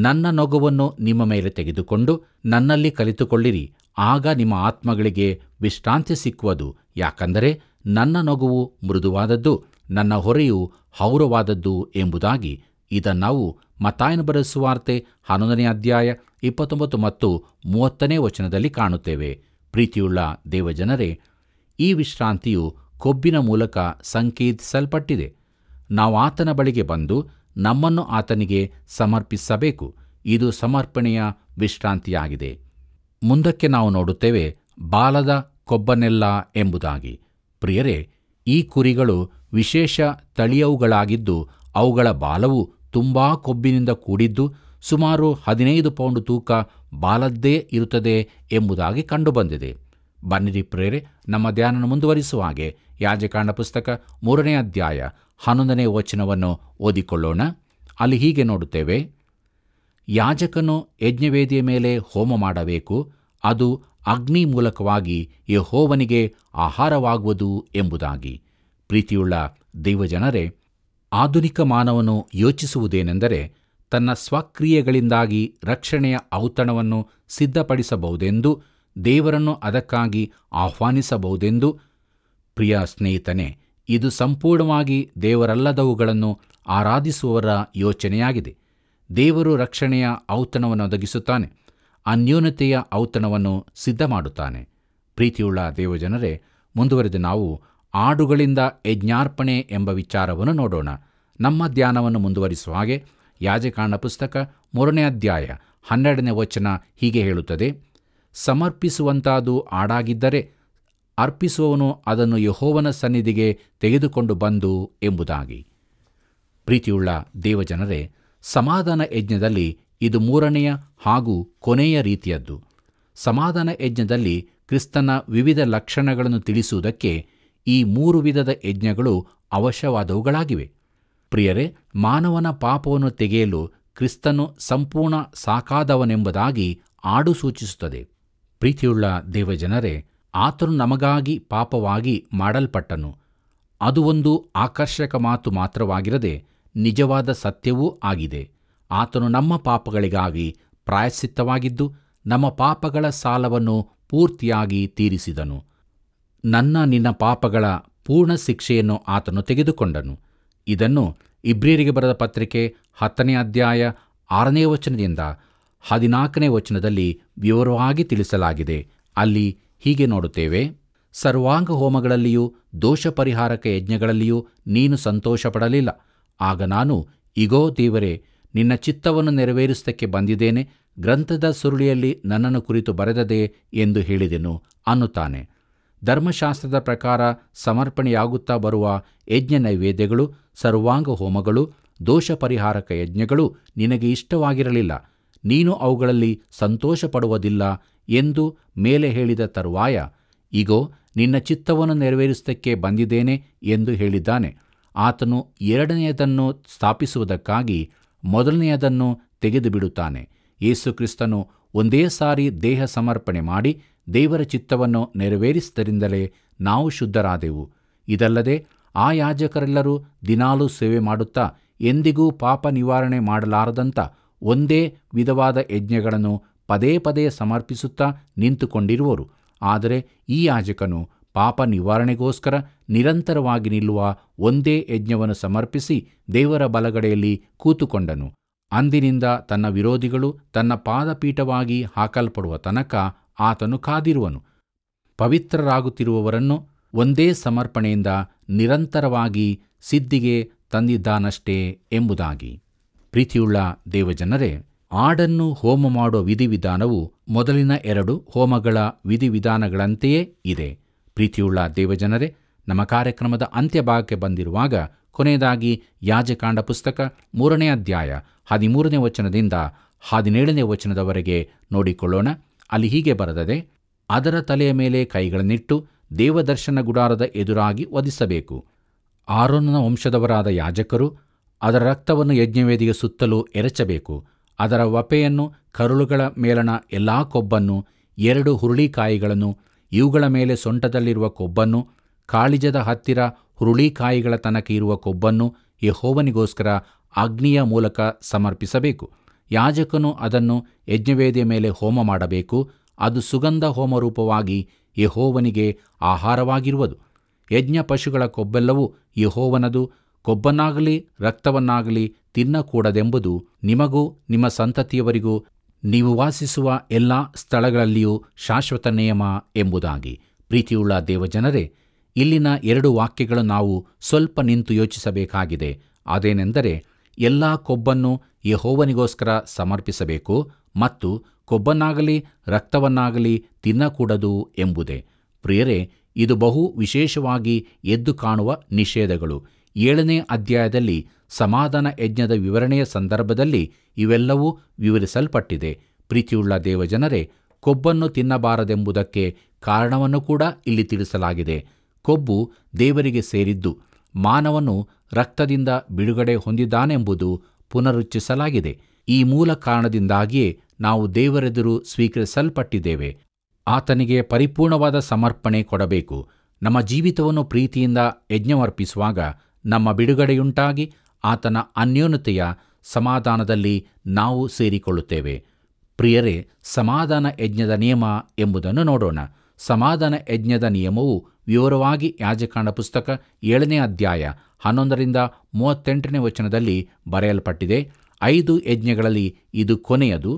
ನನ್ನ ನೊಗವನ್ನು ನಿಮ್ಮ ಮೇಲೆ ತೆಗೆದುಕೊಂಡು ನನ್ನಲ್ಲಿ ಕಲಿತುಕೊಳ್ಳಿರಿ ಆಗ ನಿಮ್ಮ ಆತ್ಮಗಳಿಗೆ ವಿಶ್ರಾಂತಿ ಸಿಕ್ಕುವುದು ಯಾಕಂದರೆ ನನ್ನ ನೊಗವು ಮೃದುವಾದದ್ದು ನನ್ನ ಹೊರೆಯು ಹೌರವಾದದ್ದು ಎಂಬುದಾಗಿ ಇದನ್ನು ನಾವು ಮತಾಯನ ಬರೆಸುವಾರ್ತೆ ಹನ್ನೊಂದನೇ ಅಧ್ಯಾಯ ಇಪ್ಪತ್ತೊಂಬತ್ತು ಮತ್ತು ಮೂವತ್ತನೇ ವಚನದಲ್ಲಿ ಕಾಣುತ್ತೇವೆ ಪ್ರೀತಿಯುಳ್ಳ ದೇವಜನರೇ ಈ ವಿಶ್ರಾಂತಿಯು ಕೊಬ್ಬಿನ ಮೂಲಕ ಸಂಕೇತಿಸಲ್ಪಟ್ಟಿದೆ ನಾವು ಆತನ ಬಳಿಗೆ ಬಂದು ನಮ್ಮನ್ನು ಆತನಿಗೆ ಸಮರ್ಪಿಸಬೇಕು ಇದು ಸಮರ್ಪಣೆಯ ವಿಶ್ರಾಂತಿಯಾಗಿದೆ ಮುಂದಕ್ಕೆ ನಾವು ನೋಡುತ್ತೇವೆ ಬಾಲದ ಕೊಬ್ಬನೆಲ್ಲ ಎಂಬುದಾಗಿ ಪ್ರಿಯರೇ ಈ ಕುರಿಗಳು ವಿಶೇಷ ತಳಿಯವುಗಳಾಗಿದ್ದು ಅವುಗಳ ಬಾಲವು ತುಂಬಾ ಕೊಬ್ಬಿನಿಂದ ಕೂಡಿದ್ದು ಸುಮಾರು ಹದಿನೈದು ಪೌಂಡ್ ತೂಕ ಬಾಲದ್ದೇ ಇರುತ್ತದೆ ಎಂಬುದಾಗಿ ಕಂಡುಬಂದಿದೆ ಬನ್ನಿರಿ ಪ್ರೇರೆ ನಮ್ಮ ಧ್ಯಾನ ಮುಂದುವರಿಸುವ ಹಾಗೆ ಯಾಜಕಾಂಡ ಪುಸ್ತಕ ಮೂರನೇ ಅಧ್ಯಾಯ ಹನ್ನೊಂದನೇ ವಚನವನ್ನು ಓದಿಕೊಳ್ಳೋಣ ಅಲ್ಲಿ ಹೀಗೆ ನೋಡುತ್ತೇವೆ ಯಾಜಕನು ಯಜ್ಞವೇದಿಯ ಮೇಲೆ ಹೋಮ ಮಾಡಬೇಕು ಅದು ಅಗ್ನಿ ಮೂಲಕವಾಗಿ ಯಹೋವನಿಗೆ ಆಹಾರವಾಗುವುದು ಎಂಬುದಾಗಿ ಪ್ರೀತಿಯುಳ್ಳ ದೈವಜನರೇ ಆಧುನಿಕ ಮಾನವನು ಯೋಚಿಸುವುದೇನೆಂದರೆ ತನ್ನ ಸ್ವಕ್ರಿಯೆಗಳಿಂದಾಗಿ ರಕ್ಷಣೆಯ ಔತಣವನ್ನು ಸಿದ್ಧಪಡಿಸಬಹುದೆಂದು ದೇವರನ್ನು ಅದಕ್ಕಾಗಿ ಆಹ್ವಾನಿಸಬಹುದೆಂದು ಪ್ರಿಯ ಸ್ನೇಹಿತನೇ ಇದು ಸಂಪೂರ್ಣವಾಗಿ ದೇವರಲ್ಲದವುಗಳನ್ನು ಆರಾಧಿಸುವವರ ಯೋಚನೆಯಾಗಿದೆ ದೇವರು ರಕ್ಷಣೆಯ ಔತಣವನ್ನು ಒದಗಿಸುತ್ತಾನೆ ಅನ್ಯೂನತೆಯ ಔತಣವನ್ನು ಸಿದ್ಧ ಮಾಡುತ್ತಾನೆ ಪ್ರೀತಿಯುಳ್ಳ ದೇವಜನರೇ ಮುಂದುವರೆದು ನಾವು ಆಡುಗಳಿಂದ ಯಜ್ಞಾರ್ಪಣೆ ಎಂಬ ವಿಚಾರವನ್ನು ನೋಡೋಣ ನಮ್ಮ ಧ್ಯಾನವನ್ನು ಮುಂದುವರಿಸುವ ಹಾಗೆ ಯಾಜಕಾಂಡ ಪುಸ್ತಕ ಮೂರನೇ ಅಧ್ಯಾಯ ಹನ್ನೆರಡನೇ ವಚನ ಹೀಗೆ ಹೇಳುತ್ತದೆ ಸಮರ್ಪಿಸುವಂತಾದು ಆಡಾಗಿದ್ದರೆ ಅರ್ಪಿಸುವವನು ಅದನ್ನು ಯಹೋವನ ಸನ್ನಿಧಿಗೆ ತೆಗೆದುಕೊಂಡು ಬಂದು ಎಂಬುದಾಗಿ ಪ್ರೀತಿಯುಳ್ಳ ದೇವಜನರೇ ಸಮಾಧಾನ ಯಜ್ಞದಲ್ಲಿ ಇದು ಮೂರನೆಯ ಹಾಗೂ ಕೊನೆಯ ರೀತಿಯದ್ದು ಸಮಾಧಾನ ಯಜ್ಞದಲ್ಲಿ ಕ್ರಿಸ್ತನ ವಿವಿಧ ಲಕ್ಷಣಗಳನ್ನು ತಿಳಿಸುವುದಕ್ಕೆ ಈ ಮೂರು ವಿಧದ ಯಜ್ಞಗಳು ಅವಶ್ಯವಾದವುಗಳಾಗಿವೆ ಪ್ರಿಯರೇ ಮಾನವನ ಪಾಪವನ್ನು ತೆಗೆಯಲು ಕ್ರಿಸ್ತನು ಸಂಪೂರ್ಣ ಸಾಕಾದವನೆಂಬುದಾಗಿ ಆಡು ಸೂಚಿಸುತ್ತದೆ ಪ್ರೀತಿಯುಳ್ಳ ದೇವಜನರೇ ಆತನು ನಮಗಾಗಿ ಪಾಪವಾಗಿ ಮಾಡಲ್ಪಟ್ಟನು ಅದು ಒಂದು ಆಕರ್ಷಕ ಮಾತು ಮಾತ್ರವಾಗಿರದೆ ನಿಜವಾದ ಸತ್ಯವೂ ಆಗಿದೆ ಆತನು ನಮ್ಮ ಪಾಪಗಳಿಗಾಗಿ ಪ್ರಾಯಶ್ಚಿತ್ತವಾಗಿದ್ದು ನಮ್ಮ ಪಾಪಗಳ ಸಾಲವನ್ನು ಪೂರ್ತಿಯಾಗಿ ತೀರಿಸಿದನು ನನ್ನ ನಿನ್ನ ಪಾಪಗಳ ಪೂರ್ಣ ಶಿಕ್ಷೆಯನ್ನು ಆತನು ತೆಗೆದುಕೊಂಡನು ಇದನ್ನು ಇಬ್ರಿಯರಿಗೆ ಬರೆದ ಪತ್ರಿಕೆ ಹತ್ತನೇ ಅಧ್ಯಾಯ ಆರನೇ ವಚನದಿಂದ ಹದಿನಾಲ್ಕನೇ ವಚನದಲ್ಲಿ ವಿವರವಾಗಿ ತಿಳಿಸಲಾಗಿದೆ ಅಲ್ಲಿ ಹೀಗೆ ನೋಡುತ್ತೇವೆ ಸರ್ವಾಂಗ ಹೋಮಗಳಲ್ಲಿಯೂ ದೋಷ ಪರಿಹಾರಕ ಯಜ್ಞಗಳಲ್ಲಿಯೂ ನೀನು ಸಂತೋಷಪಡಲಿಲ್ಲ ಆಗ ನಾನು ಇಗೋ ದೇವರೇ ನಿನ್ನ ಚಿತ್ತವನ್ನು ನೆರವೇರಿಸಿದಕ್ಕೆ ಬಂದಿದ್ದೇನೆ ಗ್ರಂಥದ ಸುರುಳಿಯಲ್ಲಿ ನನ್ನನ್ನು ಕುರಿತು ಬರೆದದೆ ಎಂದು ಹೇಳಿದೆನು ಅನ್ನುತ್ತಾನೆ ಧರ್ಮಶಾಸ್ತ್ರದ ಪ್ರಕಾರ ಸಮರ್ಪಣೆಯಾಗುತ್ತಾ ಬರುವ ಯಜ್ಞ ನೈವೇದ್ಯಗಳು ಸರ್ವಾಂಗ ಹೋಮಗಳು ದೋಷ ಪರಿಹಾರಕ ಯಜ್ಞಗಳು ನಿನಗೆ ಇಷ್ಟವಾಗಿರಲಿಲ್ಲ ನೀನು ಅವುಗಳಲ್ಲಿ ಸಂತೋಷ ಪಡುವುದಿಲ್ಲ ಎಂದು ಮೇಲೆ ಹೇಳಿದ ತರುವಾಯ ಈಗೋ ನಿನ್ನ ಚಿತ್ತವನ್ನು ನೆರವೇರಿಸುವುದಕ್ಕೆ ಬಂದಿದ್ದೇನೆ ಎಂದು ಹೇಳಿದ್ದಾನೆ ಆತನು ಎರಡನೆಯದನ್ನು ಸ್ಥಾಪಿಸುವುದಕ್ಕಾಗಿ ಮೊದಲನೆಯದನ್ನು ತೆಗೆದುಬಿಡುತ್ತಾನೆ ಯೇಸುಕ್ರಿಸ್ತನು ಒಂದೇ ಸಾರಿ ದೇಹ ಸಮರ್ಪಣೆ ಮಾಡಿ ದೇವರ ಚಿತ್ತವನ್ನು ನೆರವೇರಿಸಿದರಿಂದಲೇ ನಾವು ಶುದ್ಧರಾದೆವು ಇದಲ್ಲದೆ ಆ ಯಾಜಕರೆಲ್ಲರೂ ದಿನಾಲೂ ಸೇವೆ ಮಾಡುತ್ತಾ ಎಂದಿಗೂ ಪಾಪ ನಿವಾರಣೆ ಮಾಡಲಾರದಂಥ ಒಂದೇ ವಿಧವಾದ ಯಜ್ಞಗಳನ್ನು ಪದೇ ಪದೇ ಸಮರ್ಪಿಸುತ್ತಾ ನಿಂತುಕೊಂಡಿರುವರು ಆದರೆ ಈ ಯಾಜಕನು ಪಾಪ ನಿವಾರಣೆಗೋಸ್ಕರ ನಿರಂತರವಾಗಿ ನಿಲ್ಲುವ ಒಂದೇ ಯಜ್ಞವನ್ನು ಸಮರ್ಪಿಸಿ ದೇವರ ಬಲಗಡೆಯಲ್ಲಿ ಕೂತುಕೊಂಡನು ಅಂದಿನಿಂದ ತನ್ನ ವಿರೋಧಿಗಳು ತನ್ನ ಪಾದಪೀಠವಾಗಿ ಹಾಕಲ್ಪಡುವ ತನಕ ಆತನು ಕಾದಿರುವನು ಪವಿತ್ರರಾಗುತ್ತಿರುವವರನ್ನು ಒಂದೇ ಸಮರ್ಪಣೆಯಿಂದ ನಿರಂತರವಾಗಿ ಸಿದ್ಧಿಗೆ ತಂದಿದ್ದಾನಷ್ಟೇ ಎಂಬುದಾಗಿ ಪ್ರೀತಿಯುಳ್ಳ ದೇವಜನರೇ ಆಡನ್ನು ಹೋಮ ಮಾಡುವ ವಿಧಿವಿಧಾನವು ಮೊದಲಿನ ಎರಡು ಹೋಮಗಳ ವಿಧಿವಿಧಾನಗಳಂತೆಯೇ ಇದೆ ಪ್ರೀತಿಯುಳ್ಳ ದೇವಜನರೇ ನಮ್ಮ ಕಾರ್ಯಕ್ರಮದ ಅಂತ್ಯಭಾಗಕ್ಕೆ ಬಂದಿರುವಾಗ ಕೊನೆಯದಾಗಿ ಯಾಜಕಾಂಡ ಪುಸ್ತಕ ಮೂರನೇ ಅಧ್ಯಾಯ ಹದಿಮೂರನೇ ವಚನದಿಂದ ಹದಿನೇಳನೇ ವಚನದವರೆಗೆ ನೋಡಿಕೊಳ್ಳೋಣ ಅಲ್ಲಿ ಹೀಗೆ ಬರೆದದೆ ಅದರ ತಲೆಯ ಮೇಲೆ ಕೈಗಳನ್ನಿಟ್ಟು ದೇವದರ್ಶನ ಗುಡಾರದ ಎದುರಾಗಿ ವಧಿಸಬೇಕು ಆರೋನನ ವಂಶದವರಾದ ಯಾಜಕರು ಅದರ ರಕ್ತವನ್ನು ಯಜ್ಞವೇದಿಗೆ ಸುತ್ತಲೂ ಎರಚಬೇಕು ಅದರ ವಪೆಯನ್ನು ಕರುಳುಗಳ ಮೇಲಣ ಎಲ್ಲಾ ಕೊಬ್ಬನ್ನು ಎರಡು ಹುರುಳಿಕಾಯಿಗಳನ್ನು ಇವುಗಳ ಮೇಲೆ ಸೊಂಟದಲ್ಲಿರುವ ಕೊಬ್ಬನ್ನು ಕಾಳಿಜದ ಹತ್ತಿರ ಹುರುಳಿಕಾಯಿಗಳ ತನಕ ಇರುವ ಕೊಬ್ಬನ್ನು ಯಹೋವನಿಗೋಸ್ಕರ ಅಗ್ನಿಯ ಮೂಲಕ ಸಮರ್ಪಿಸಬೇಕು ಯಾಜಕನು ಅದನ್ನು ಯಜ್ಞವೇದಿಯ ಮೇಲೆ ಹೋಮ ಮಾಡಬೇಕು ಅದು ಸುಗಂಧ ಹೋಮರೂಪವಾಗಿ ಯಹೋವನಿಗೆ ಆಹಾರವಾಗಿರುವುದು ಯಜ್ಞ ಪಶುಗಳ ಕೊಬ್ಬೆಲ್ಲವೂ ಯಹೋವನದು ಕೊಬ್ಬನ್ನಾಗಲಿ ರಕ್ತವನ್ನಾಗಲಿ ತಿನ್ನಕೂಡದೆಂಬುದು ನಿಮಗೂ ನಿಮ್ಮ ಸಂತತಿಯವರಿಗೂ ನೀವು ವಾಸಿಸುವ ಎಲ್ಲ ಸ್ಥಳಗಳಲ್ಲಿಯೂ ಶಾಶ್ವತ ನಿಯಮ ಎಂಬುದಾಗಿ ಪ್ರೀತಿಯುಳ್ಳ ದೇವಜನರೇ ಇಲ್ಲಿನ ಎರಡು ವಾಕ್ಯಗಳು ನಾವು ಸ್ವಲ್ಪ ನಿಂತು ಯೋಚಿಸಬೇಕಾಗಿದೆ ಅದೇನೆಂದರೆ ಎಲ್ಲ ಕೊಬ್ಬನ್ನು ಯಹೋವನಿಗೋಸ್ಕರ ಸಮರ್ಪಿಸಬೇಕು ಮತ್ತು ಕೊಬ್ಬನ್ನಾಗಲಿ ರಕ್ತವನ್ನಾಗಲಿ ತಿನ್ನಕೂಡದು ಎಂಬುದೇ ಪ್ರಿಯರೇ ಇದು ಬಹು ವಿಶೇಷವಾಗಿ ಎದ್ದು ಕಾಣುವ ನಿಷೇಧಗಳು ಏಳನೇ ಅಧ್ಯಾಯದಲ್ಲಿ ಸಮಾಧಾನ ಯಜ್ಞದ ವಿವರಣೆಯ ಸಂದರ್ಭದಲ್ಲಿ ಇವೆಲ್ಲವೂ ವಿವರಿಸಲ್ಪಟ್ಟಿದೆ ಪ್ರೀತಿಯುಳ್ಳ ದೇವಜನರೇ ಕೊಬ್ಬನ್ನು ತಿನ್ನಬಾರದೆಂಬುದಕ್ಕೆ ಕಾರಣವನ್ನು ಕೂಡ ಇಲ್ಲಿ ತಿಳಿಸಲಾಗಿದೆ ಕೊಬ್ಬು ದೇವರಿಗೆ ಸೇರಿದ್ದು ಮಾನವನು ರಕ್ತದಿಂದ ಬಿಡುಗಡೆ ಹೊಂದಿದ್ದಾನೆಂಬುದು ಪುನರುಚ್ಚಿಸಲಾಗಿದೆ ಈ ಮೂಲ ಕಾರಣದಿಂದಾಗಿಯೇ ನಾವು ದೇವರೆದುರು ಸ್ವೀಕರಿಸಲ್ಪಟ್ಟಿದ್ದೇವೆ ಆತನಿಗೆ ಪರಿಪೂರ್ಣವಾದ ಸಮರ್ಪಣೆ ಕೊಡಬೇಕು ನಮ್ಮ ಜೀವಿತವನ್ನು ಪ್ರೀತಿಯಿಂದ ಯಜ್ಞವರ್ಪಿಸುವಾಗ ನಮ್ಮ ಬಿಡುಗಡೆಯುಂಟಾಗಿ ಆತನ ಅನ್ಯೋನ್ಯತೆಯ ಸಮಾಧಾನದಲ್ಲಿ ನಾವು ಸೇರಿಕೊಳ್ಳುತ್ತೇವೆ ಪ್ರಿಯರೇ ಸಮಾಧಾನ ಯಜ್ಞದ ನಿಯಮ ಎಂಬುದನ್ನು ನೋಡೋಣ ಸಮಾಧಾನ ಯಜ್ಞದ ನಿಯಮವು ವಿವರವಾಗಿ ಯಾಜಕಾಂಡ ಪುಸ್ತಕ ಏಳನೇ ಅಧ್ಯಾಯ ಹನ್ನೊಂದರಿಂದ ಮೂವತ್ತೆಂಟನೇ ವಚನದಲ್ಲಿ ಬರೆಯಲ್ಪಟ್ಟಿದೆ ಐದು ಯಜ್ಞಗಳಲ್ಲಿ ಇದು ಕೊನೆಯದು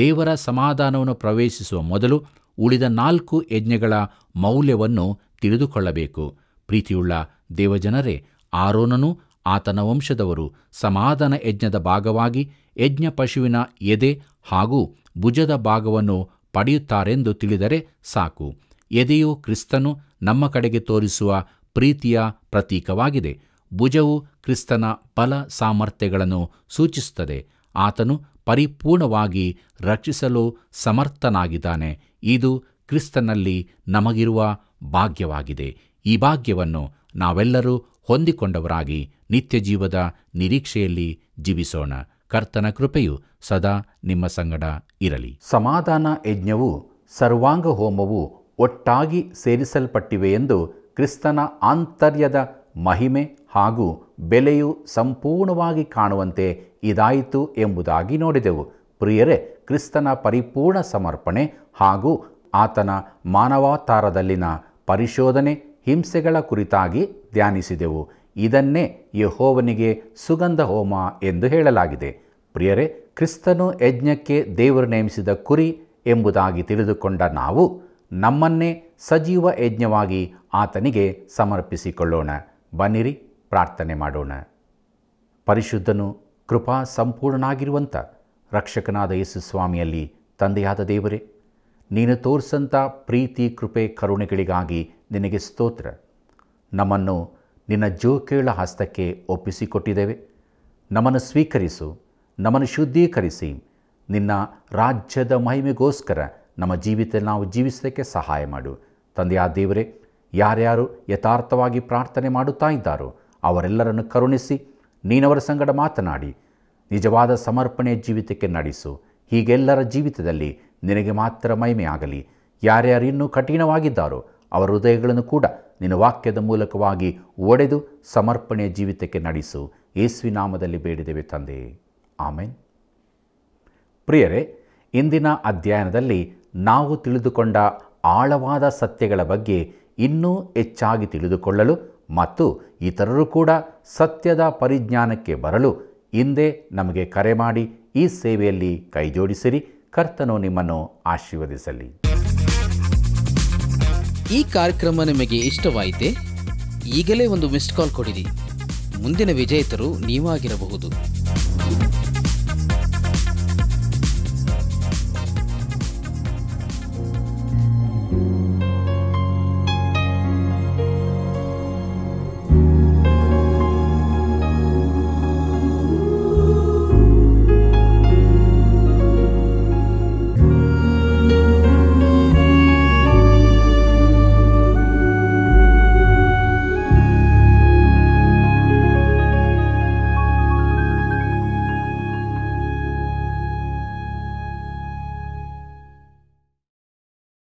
ದೇವರ ಸಮಾಧಾನವನ್ನು ಪ್ರವೇಶಿಸುವ ಮೊದಲು ಉಳಿದ ನಾಲ್ಕು ಯಜ್ಞಗಳ ಮೌಲ್ಯವನ್ನು ತಿಳಿದುಕೊಳ್ಳಬೇಕು ಪ್ರೀತಿಯುಳ್ಳ ದೇವಜನರೇ ಆರೋನನು ಆತನ ವಂಶದವರು ಸಮಾಧಾನ ಯಜ್ಞದ ಭಾಗವಾಗಿ ಯಜ್ಞ ಪಶುವಿನ ಎದೆ ಹಾಗೂ ಭುಜದ ಭಾಗವನ್ನು ಪಡೆಯುತ್ತಾರೆಂದು ತಿಳಿದರೆ ಸಾಕು ಎದೆಯು ಕ್ರಿಸ್ತನು ನಮ್ಮ ಕಡೆಗೆ ತೋರಿಸುವ ಪ್ರೀತಿಯ ಪ್ರತೀಕವಾಗಿದೆ ಭುಜವು ಕ್ರಿಸ್ತನ ಬಲ ಸಾಮರ್ಥ್ಯಗಳನ್ನು ಸೂಚಿಸುತ್ತದೆ ಆತನು ಪರಿಪೂರ್ಣವಾಗಿ ರಕ್ಷಿಸಲು ಸಮರ್ಥನಾಗಿದ್ದಾನೆ ಇದು ಕ್ರಿಸ್ತನಲ್ಲಿ ನಮಗಿರುವ ಭಾಗ್ಯವಾಗಿದೆ ಈ ಭಾಗ್ಯವನ್ನು ನಾವೆಲ್ಲರೂ ಹೊಂದಿಕೊಂಡವರಾಗಿ ನಿತ್ಯ ಜೀವದ ನಿರೀಕ್ಷೆಯಲ್ಲಿ ಜೀವಿಸೋಣ ಕರ್ತನ ಕೃಪೆಯು ಸದಾ ನಿಮ್ಮ ಸಂಗಡ ಇರಲಿ ಸಮಾಧಾನ ಯಜ್ಞವು ಸರ್ವಾಂಗ ಹೋಮವು ಒಟ್ಟಾಗಿ ಸೇರಿಸಲ್ಪಟ್ಟಿವೆ ಎಂದು ಕ್ರಿಸ್ತನ ಆಂತರ್ಯದ ಮಹಿಮೆ ಹಾಗೂ ಬೆಲೆಯು ಸಂಪೂರ್ಣವಾಗಿ ಕಾಣುವಂತೆ ಇದಾಯಿತು ಎಂಬುದಾಗಿ ನೋಡಿದೆವು ಪ್ರಿಯರೇ ಕ್ರಿಸ್ತನ ಪರಿಪೂರ್ಣ ಸಮರ್ಪಣೆ ಹಾಗೂ ಆತನ ಮಾನವಾತಾರದಲ್ಲಿನ ಪರಿಶೋಧನೆ ಹಿಂಸೆಗಳ ಕುರಿತಾಗಿ ಧ್ಯಾನಿಸಿದೆವು ಇದನ್ನೇ ಯಹೋವನಿಗೆ ಸುಗಂಧ ಹೋಮ ಎಂದು ಹೇಳಲಾಗಿದೆ ಪ್ರಿಯರೇ ಕ್ರಿಸ್ತನು ಯಜ್ಞಕ್ಕೆ ದೇವರು ನೇಮಿಸಿದ ಕುರಿ ಎಂಬುದಾಗಿ ತಿಳಿದುಕೊಂಡ ನಾವು ನಮ್ಮನ್ನೇ ಸಜೀವ ಯಜ್ಞವಾಗಿ ಆತನಿಗೆ ಸಮರ್ಪಿಸಿಕೊಳ್ಳೋಣ ಬನ್ನಿರಿ ಪ್ರಾರ್ಥನೆ ಮಾಡೋಣ ಪರಿಶುದ್ಧನು ಕೃಪಾ ಸಂಪೂರ್ಣನಾಗಿರುವಂಥ ರಕ್ಷಕನಾದ ಯೇಸು ಸ್ವಾಮಿಯಲ್ಲಿ ತಂದೆಯಾದ ದೇವರೇ ನೀನು ತೋರಿಸಂಥ ಪ್ರೀತಿ ಕೃಪೆ ಕರುಣೆಗಳಿಗಾಗಿ ನಿನಗೆ ಸ್ತೋತ್ರ ನಮ್ಮನ್ನು ನಿನ್ನ ಜೋಕೇಳ ಹಸ್ತಕ್ಕೆ ಒಪ್ಪಿಸಿಕೊಟ್ಟಿದ್ದೇವೆ ನಮ್ಮನ್ನು ಸ್ವೀಕರಿಸು ನಮ್ಮನ್ನು ಶುದ್ಧೀಕರಿಸಿ ನಿನ್ನ ರಾಜ್ಯದ ಮಹಿಮೆಗೋಸ್ಕರ ನಮ್ಮ ಜೀವಿತ ನಾವು ಜೀವಿಸೋದಕ್ಕೆ ಸಹಾಯ ಮಾಡು ತಂದೆಯ ದೇವರೇ ಯಾರ್ಯಾರು ಯಥಾರ್ಥವಾಗಿ ಪ್ರಾರ್ಥನೆ ಮಾಡುತ್ತಾ ಇದ್ದಾರೋ ಅವರೆಲ್ಲರನ್ನು ಕರುಣಿಸಿ ನೀನವರ ಸಂಗಡ ಮಾತನಾಡಿ ನಿಜವಾದ ಸಮರ್ಪಣೆಯ ಜೀವಿತಕ್ಕೆ ನಡೆಸು ಹೀಗೆಲ್ಲರ ಜೀವಿತದಲ್ಲಿ ನಿನಗೆ ಮಾತ್ರ ಮಹಿಮೆಯಾಗಲಿ ಯಾರ್ಯಾರು ಇನ್ನೂ ಕಠಿಣವಾಗಿದ್ದಾರೋ ಅವರ ಹೃದಯಗಳನ್ನು ಕೂಡ ನಿನ್ನ ವಾಕ್ಯದ ಮೂಲಕವಾಗಿ ಒಡೆದು ಸಮರ್ಪಣೆಯ ಜೀವಿತಕ್ಕೆ ನಡೆಸು ನಾಮದಲ್ಲಿ ಬೇಡಿದೆವೆ ತಂದೆ ಆಮೇನ್ ಪ್ರಿಯರೇ ಇಂದಿನ ಅಧ್ಯಯನದಲ್ಲಿ ನಾವು ತಿಳಿದುಕೊಂಡ ಆಳವಾದ ಸತ್ಯಗಳ ಬಗ್ಗೆ ಇನ್ನೂ ಹೆಚ್ಚಾಗಿ ತಿಳಿದುಕೊಳ್ಳಲು ಮತ್ತು ಇತರರು ಕೂಡ ಸತ್ಯದ ಪರಿಜ್ಞಾನಕ್ಕೆ ಬರಲು ಹಿಂದೆ ನಮಗೆ ಕರೆ ಮಾಡಿ ಈ ಸೇವೆಯಲ್ಲಿ ಕೈಜೋಡಿಸಿರಿ ಕರ್ತನು ನಿಮ್ಮನ್ನು ಆಶೀರ್ವದಿಸಲಿ ಈ ಕಾರ್ಯಕ್ರಮ ನಿಮಗೆ ಇಷ್ಟವಾಯಿತೆ ಈಗಲೇ ಒಂದು ಮಿಸ್ಡ್ ಕಾಲ್ ಕೊಡಿರಿ ಮುಂದಿನ ವಿಜೇತರು ನೀವಾಗಿರಬಹುದು